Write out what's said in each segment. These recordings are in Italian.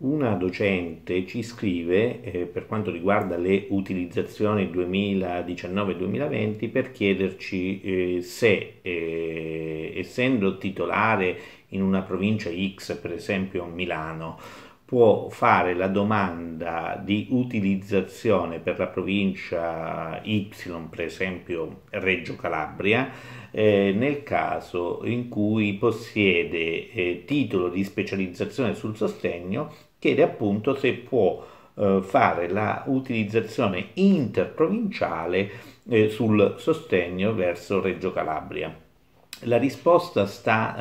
Una docente ci scrive eh, per quanto riguarda le utilizzazioni 2019-2020 per chiederci eh, se, eh, essendo titolare in una provincia X, per esempio Milano, può fare la domanda di utilizzazione per la provincia Y, per esempio Reggio Calabria, eh, nel caso in cui possiede eh, titolo di specializzazione sul sostegno chiede appunto se può eh, fare la utilizzazione interprovinciale eh, sul sostegno verso Reggio Calabria. La risposta sta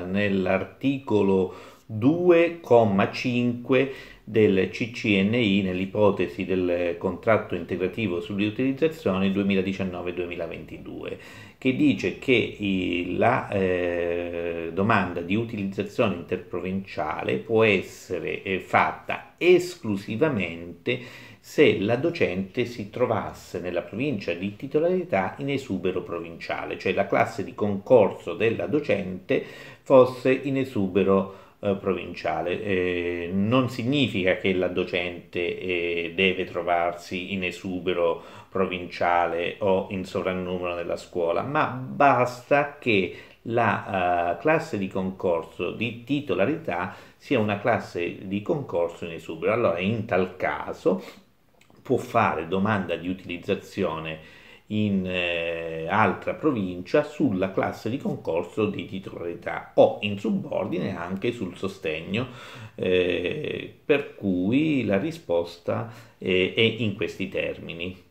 eh, nell'articolo 2,5 del CCNI nell'ipotesi del contratto integrativo sull'utilizzazione 2019-2022 che dice che la eh, domanda di utilizzazione interprovinciale può essere eh, fatta esclusivamente se la docente si trovasse nella provincia di titolarità in esubero provinciale, cioè la classe di concorso della docente fosse in esubero provinciale eh, provinciale. Eh, non significa che la docente eh, deve trovarsi in esubero provinciale o in sovrannumero nella scuola, ma basta che la uh, classe di concorso di titolarità sia una classe di concorso in esubero. Allora, in tal caso può fare domanda di utilizzazione in eh, altra provincia sulla classe di concorso di titolarità o in subordine anche sul sostegno, eh, per cui la risposta eh, è in questi termini.